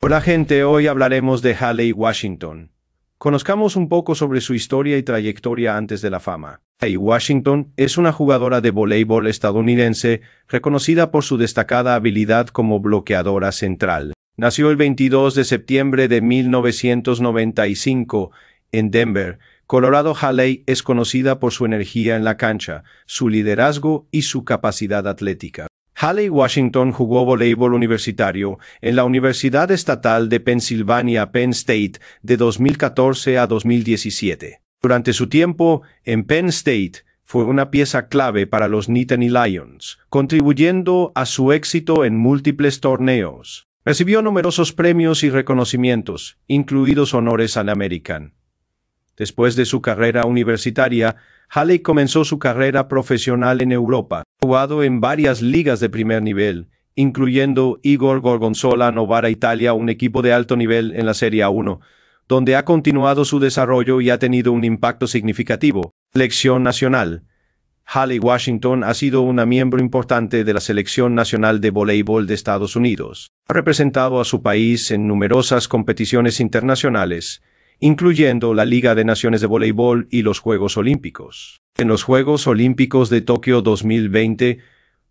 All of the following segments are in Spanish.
Hola gente, hoy hablaremos de Haley Washington. Conozcamos un poco sobre su historia y trayectoria antes de la fama. Haley Washington es una jugadora de voleibol estadounidense reconocida por su destacada habilidad como bloqueadora central. Nació el 22 de septiembre de 1995 en Denver, Colorado. Haley es conocida por su energía en la cancha, su liderazgo y su capacidad atlética. Haley Washington jugó voleibol universitario en la Universidad Estatal de Pensilvania Penn State de 2014 a 2017. Durante su tiempo en Penn State, fue una pieza clave para los Nittany Lions, contribuyendo a su éxito en múltiples torneos. Recibió numerosos premios y reconocimientos, incluidos honores al American. Después de su carrera universitaria, Haley comenzó su carrera profesional en Europa, jugado en varias ligas de primer nivel, incluyendo Igor Gorgonzola Novara Italia, un equipo de alto nivel en la Serie A1, donde ha continuado su desarrollo y ha tenido un impacto significativo. Selección nacional. Haley Washington ha sido una miembro importante de la Selección Nacional de Voleibol de Estados Unidos. Ha representado a su país en numerosas competiciones internacionales, incluyendo la Liga de Naciones de Voleibol y los Juegos Olímpicos. En los Juegos Olímpicos de Tokio 2020,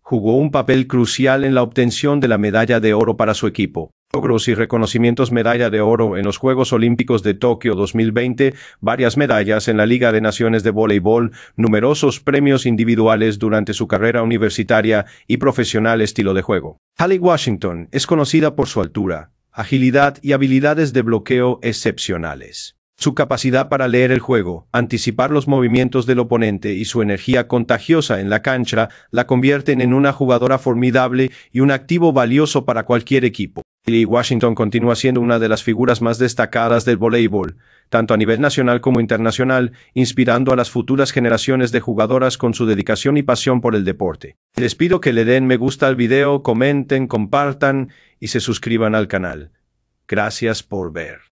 jugó un papel crucial en la obtención de la medalla de oro para su equipo. Logros y reconocimientos medalla de oro en los Juegos Olímpicos de Tokio 2020, varias medallas en la Liga de Naciones de Voleibol, numerosos premios individuales durante su carrera universitaria y profesional estilo de juego. Hallie Washington es conocida por su altura, agilidad y habilidades de bloqueo excepcionales. Su capacidad para leer el juego, anticipar los movimientos del oponente y su energía contagiosa en la cancha la convierten en una jugadora formidable y un activo valioso para cualquier equipo. Washington continúa siendo una de las figuras más destacadas del voleibol, tanto a nivel nacional como internacional, inspirando a las futuras generaciones de jugadoras con su dedicación y pasión por el deporte. Les pido que le den me gusta al video, comenten, compartan y se suscriban al canal. Gracias por ver.